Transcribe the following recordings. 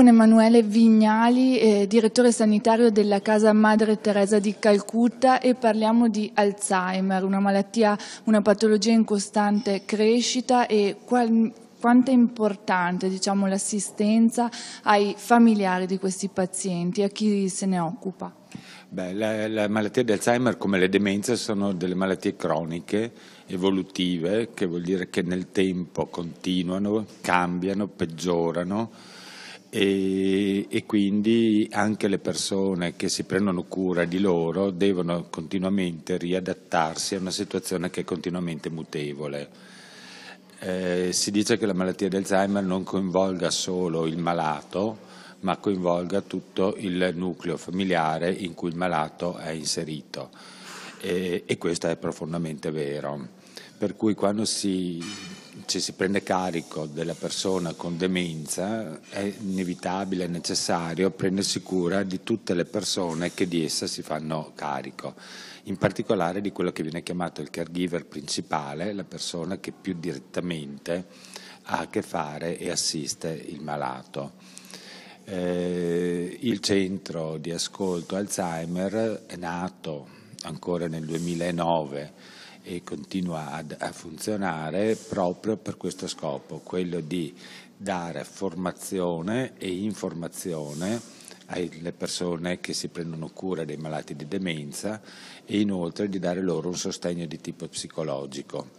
con Emanuele Vignali, eh, direttore sanitario della Casa Madre Teresa di Calcutta e parliamo di Alzheimer, una malattia, una patologia in costante crescita e qual, quanto è importante diciamo, l'assistenza ai familiari di questi pazienti, a chi se ne occupa? Beh, la, la, malattia di Alzheimer come le demenze sono delle malattie croniche, evolutive, che vuol dire che nel tempo continuano, cambiano, peggiorano e, e, quindi anche le persone che si prendono cura di loro devono continuamente riadattarsi a una situazione che è continuamente mutevole. Eh, si dice che la malattia di Alzheimer non coinvolga solo il malato, ma coinvolga tutto il nucleo familiare in cui il malato è inserito. Eh, e questo è profondamente vero. Per cui quando si ci si prende carico della persona con demenza, è inevitabile, è necessario prendersi cura di tutte le persone che di essa si fanno carico, in particolare di quello che viene chiamato il caregiver principale, la persona che più direttamente ha a che fare e assiste il malato. Eh, il centro di ascolto Alzheimer è nato ancora nel 2009 e continua ad, a funzionare proprio per questo scopo, quello di dare formazione e informazione alle persone che si prendono cura dei malati di demenza e inoltre di dare loro un sostegno di tipo psicologico.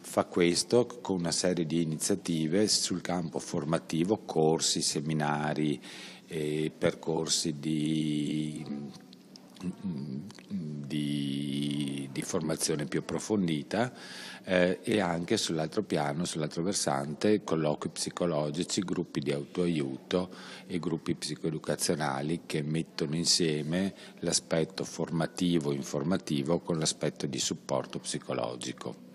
Fa questo con una serie di iniziative sul campo formativo, corsi, seminari, e percorsi di, di di formazione più approfondita eh, e anche sull'altro piano, sull'altro versante, colloqui psicologici, gruppi di autoaiuto e gruppi psicoeducazionali che mettono insieme l'aspetto formativo-informativo con l'aspetto di supporto psicologico.